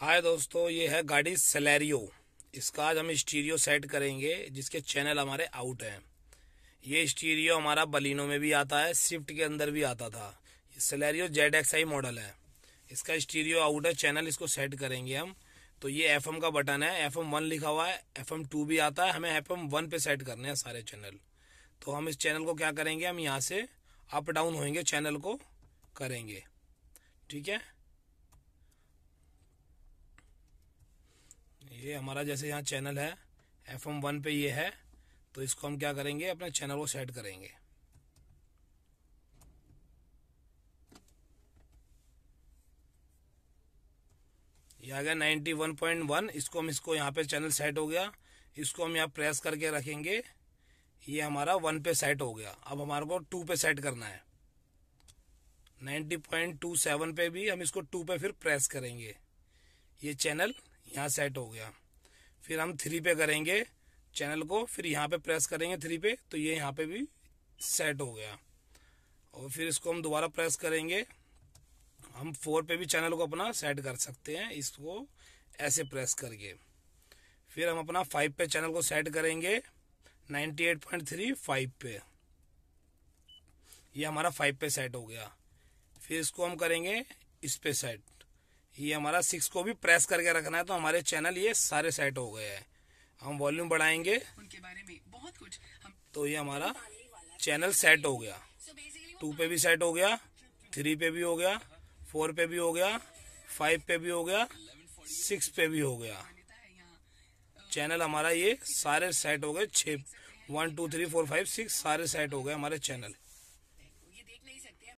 हाय दोस्तों ये है गाड़ी सेलेरियो इसका आज हम स्टीरियो सेट करेंगे जिसके चैनल हमारे आउट हैं ये स्टीरियो हमारा बलिनो में भी आता है स्विफ्ट के अंदर भी आता था ये Celerio Z X I model है इसका स्टीरियो आउट है चैनल इसको सेट करेंगे हम तो ये एफ का बटन है एफ एम वन लिखा हुआ है एफ एम टू भी आता है हमें एफ एम वन पे सेट करने हैं सारे चैनल तो हम इस चैनल को क्या करेंगे हम यहाँ से अप डाउन होंगे चैनल को करेंगे ठीक है ये हमारा जैसे यहाँ चैनल है एफ एम वन पे ये है तो इसको हम क्या करेंगे अपने चैनल को सेट करेंगे ये आ गया नाइन्टी वन पॉइंट वन इसको हम इसको यहाँ पे चैनल सेट हो गया इसको हम यहाँ प्रेस करके रखेंगे ये हमारा वन पे सेट हो गया अब हमारे को टू पे सेट करना है नाइन्टी पॉइंट टू सेवन पे भी हम इसको टू पे फिर प्रेस करेंगे ये चैनल यहाँ सेट हो गया फिर हम थ्री पे करेंगे चैनल को फिर यहाँ पे प्रेस करेंगे थ्री पे तो ये यहाँ पे भी सेट हो गया और फिर इसको हम दोबारा प्रेस करेंगे हम फोर पे भी चैनल को अपना सेट कर सकते हैं इसको ऐसे प्रेस करके फिर हम अपना फाइव पे चैनल को सेट करेंगे ninety eight point three five पे ये हमारा फाइव पे सेट हो गया फिर इसको हम करेंगे इस पे सेट ये हमारा सिक्स को भी प्रेस करके रखना है तो हमारे चैनल ये सारे सेट हो गए हैं हम वॉल्यूम बढ़ाएंगे उनके बारे में बहुत कुछ हम तो ये हमारा चैनल सेट हो गया टू पे भी सेट हो गया थ्री पे भी हो गया फोर पे भी हो गया फाइव पे भी हो गया सिक्स पे भी हो गया चैनल हमारा ये सारे सेट हो गए छ one two three four five six सारे सेट हो गए हमारे चैनल